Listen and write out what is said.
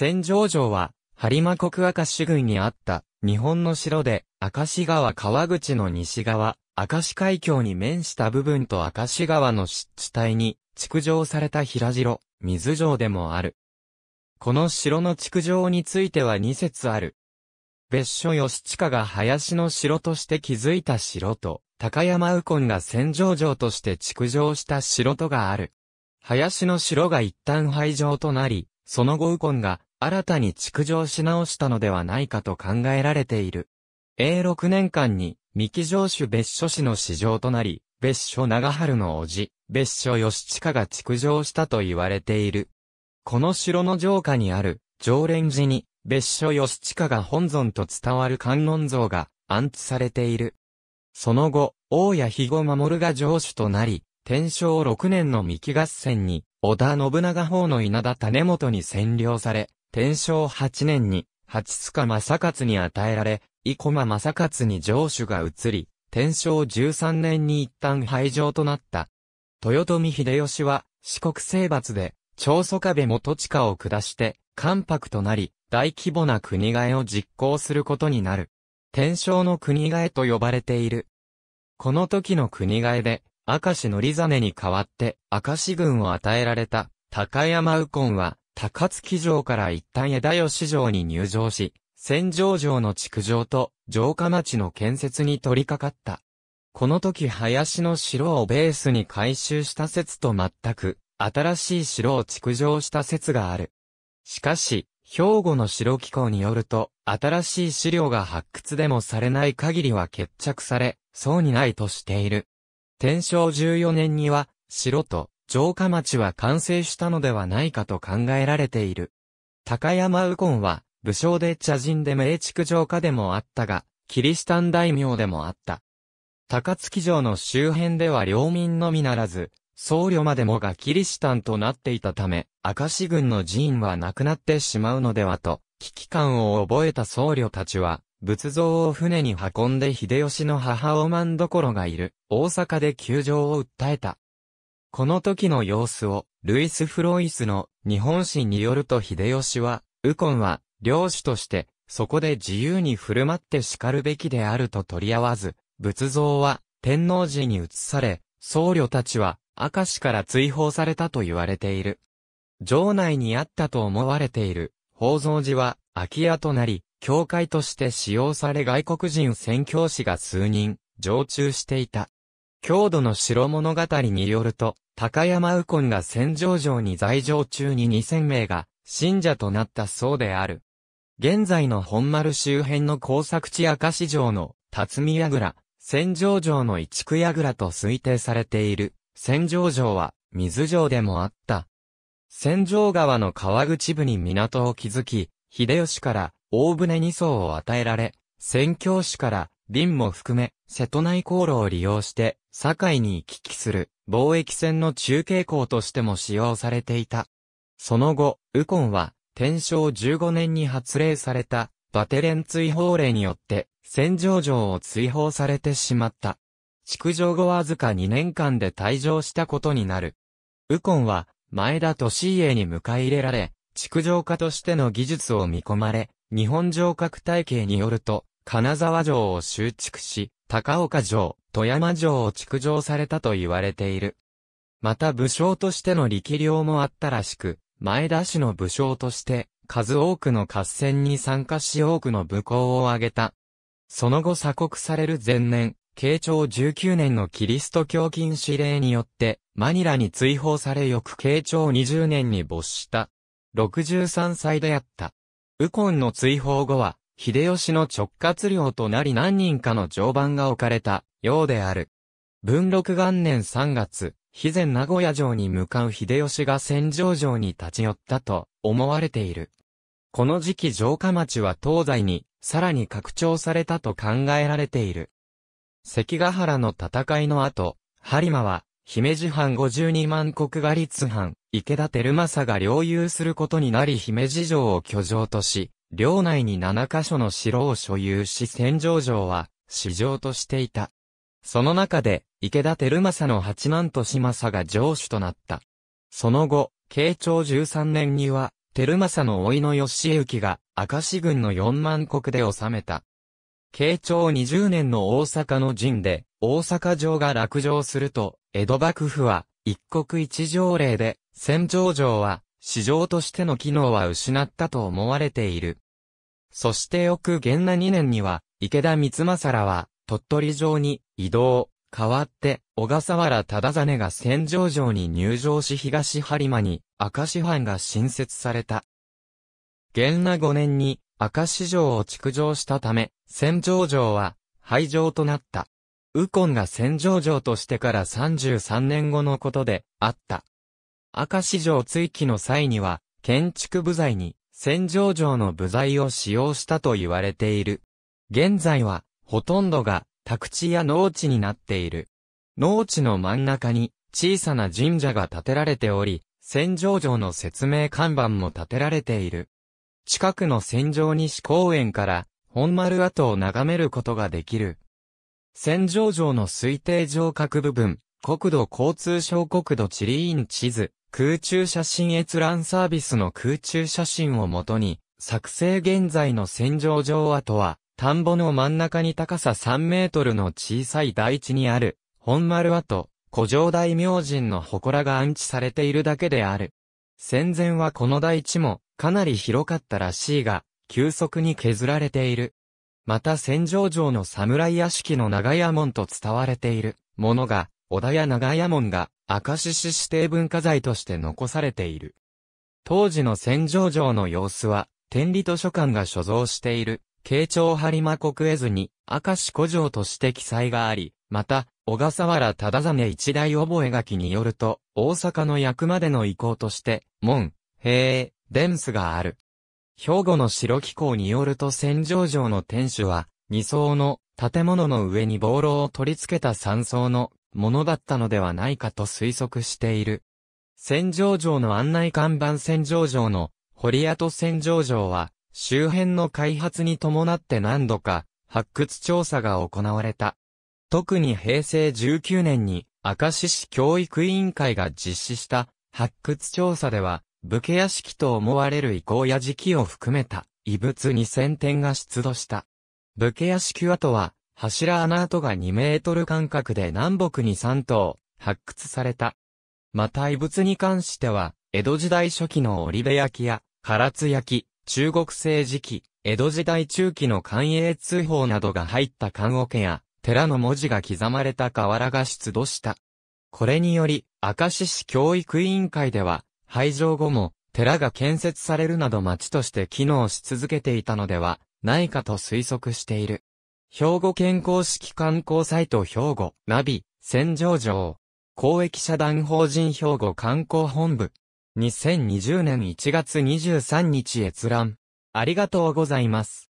戦場城は、播磨国明石郡にあった、日本の城で、明石川川口の西側、明石海峡に面した部分と明石川の湿地帯に、築城された平城、水城でもある。この城の築城については2節ある。別所吉近が林の城として築いた城と、高山右近が戦場城として築城した城とがある。林の城が一旦廃城となり、その後右近が新たに築城し直したのではないかと考えられている。永禄年間に、三木城主別所氏の市場となり、別所長春の叔父、別所義親が築城したと言われている。この城の城下にある、常連寺に、別所義親が本尊と伝わる観音像が安置されている。その後、大谷肥後守が城主となり、天正6年の三木合戦に、織田信長方の稲田種元に占領され、天正8年に、八塚正勝に与えられ、生駒正勝に城主が移り、天正13年に一旦廃城となった。豊臣秀吉は、四国征伐で、長宗我部元親を下して、関白となり、大規模な国替えを実行することになる。天正の国替えと呼ばれている。この時の国替えで、明石のりざねに代わって、明石軍を与えられた、高山右近は、高槻城から一旦枝吉城に入城し、戦場城の築城と城下町の建設に取り掛かった。この時林の城をベースに改修した説と全く新しい城を築城した説がある。しかし、兵庫の城機構によると、新しい資料が発掘でもされない限りは決着され、そうにないとしている。天正14年には、城と城下町は完成したのではないかと考えられている。高山右近は、武将で茶人で名畜城下でもあったが、キリシタン大名でもあった。高槻城の周辺では領民のみならず、僧侶までもがキリシタンとなっていたため、明石軍の寺院はなくなってしまうのではと、危機感を覚えた僧侶たちは、仏像を船に運んで秀吉の母おまんどころがいる、大阪で窮状を訴えた。この時の様子を、ルイス・フロイスの日本史によると秀吉は、右近は、領主として、そこで自由に振る舞って叱るべきであると取り合わず、仏像は天皇寺に移され、僧侶たちは明石から追放されたと言われている。城内にあったと思われている宝蔵寺は空き家となり、教会として使用され外国人宣教師が数人、常駐していた。郷土の城物語によると、高山右近が戦場城に在城中に2000名が信者となったそうである。現在の本丸周辺の工作地明石城の辰巳櫓、戦場城の一区櫓と推定されている、戦場城は水城でもあった。戦場川の川口部に港を築き、秀吉から大船二艘を与えられ、宣教師から便も含め、瀬戸内航路を利用して、堺に行き来する貿易船の中継港としても使用されていた。その後、ウコンは、天正15年に発令された、バテレン追放令によって、戦場城を追放されてしまった。築城後わずか2年間で退場したことになる。ウコンは、前田利家に迎え入れられ、築城家としての技術を見込まれ、日本城郭体系によると、金沢城を修築し、高岡城、富山城を築城されたと言われている。また武将としての力量もあったらしく、前田氏の武将として、数多くの合戦に参加し多くの武功を挙げた。その後鎖国される前年、慶長19年のキリスト教禁止令によって、マニラに追放され翌慶長20年に没した。63歳であった。ウコンの追放後は、秀吉の直轄領となり何人かの常番が置かれたようである。文禄元年3月、肥前名古屋城に向かう秀吉が戦場城に立ち寄ったと思われている。この時期城下町は東西にさらに拡張されたと考えられている。関ヶ原の戦いの後、播磨は姫路藩52万国が立藩、池田照政が領有することになり姫路城を居城とし、領内に7カ所の城を所有し戦場城は、市場としていた。その中で、池田照正の八男と島佐が城主となった。その後、慶長13年には、照正の甥の義行が、明石軍の4万国で治めた。慶長20年の大阪の陣で、大阪城が落城すると、江戸幕府は、一国一条令で、戦場城は、市場としての機能は失ったと思われている。そして翌元那2年には、池田光政は、鳥取城に移動、代わって、小笠原忠真が戦場城に入城し東播磨に、赤石藩が新設された。元那5年に、赤石城を築城したため、戦場城は、廃城となった。右近が戦場城としてから33年後のことで、あった。明石城追記の際には、建築部材に、戦場の部材を使用したと言われている。現在は、ほとんどが、宅地や農地になっている。農地の真ん中に、小さな神社が建てられており、戦場上の説明看板も建てられている。近くの戦場西公園から、本丸跡を眺めることができる。戦場上の推定城郭部分、国土交通省国土地理院地図、空中写真閲覧サービスの空中写真をもとに、作成現在の戦場上跡は、田んぼの真ん中に高さ3メートルの小さい台地にある、本丸跡、古城大明神の祠が安置されているだけである。戦前はこの台地もかなり広かったらしいが、急速に削られている。また戦場城の侍屋敷の長屋門と伝われているものが、小田屋長屋門が明石市指定文化財として残されている。当時の戦場城の様子は、天理図書館が所蔵している、慶長張間国絵図に、明石古城として記載があり、また、小笠原忠真一大覚書によると、大阪の役までの遺構として、門、兵、伝子がある。兵庫の白気候によると戦場城の天守は、二層の建物の上にボールを取り付けた三層のものだったのではないかと推測している。戦場城の案内看板戦場城の堀跡戦場城は周辺の開発に伴って何度か発掘調査が行われた。特に平成19年に明石市教育委員会が実施した発掘調査では武家屋敷と思われる遺構や時期を含めた遺物2000点が出土した。武家屋敷跡は柱穴跡が2メートル間隔で南北に3頭、発掘された。また遺物に関しては、江戸時代初期の織部焼や、唐津焼、中国製磁器、江戸時代中期の官営通報などが入った棺桶や、寺の文字が刻まれた瓦が出土した。これにより、明石市教育委員会では、廃城後も、寺が建設されるなど町として機能し続けていたのでは、ないかと推測している。兵庫県公式観光サイト兵庫、ナビ、戦場場公益社団法人兵庫観光本部。2020年1月23日閲覧。ありがとうございます。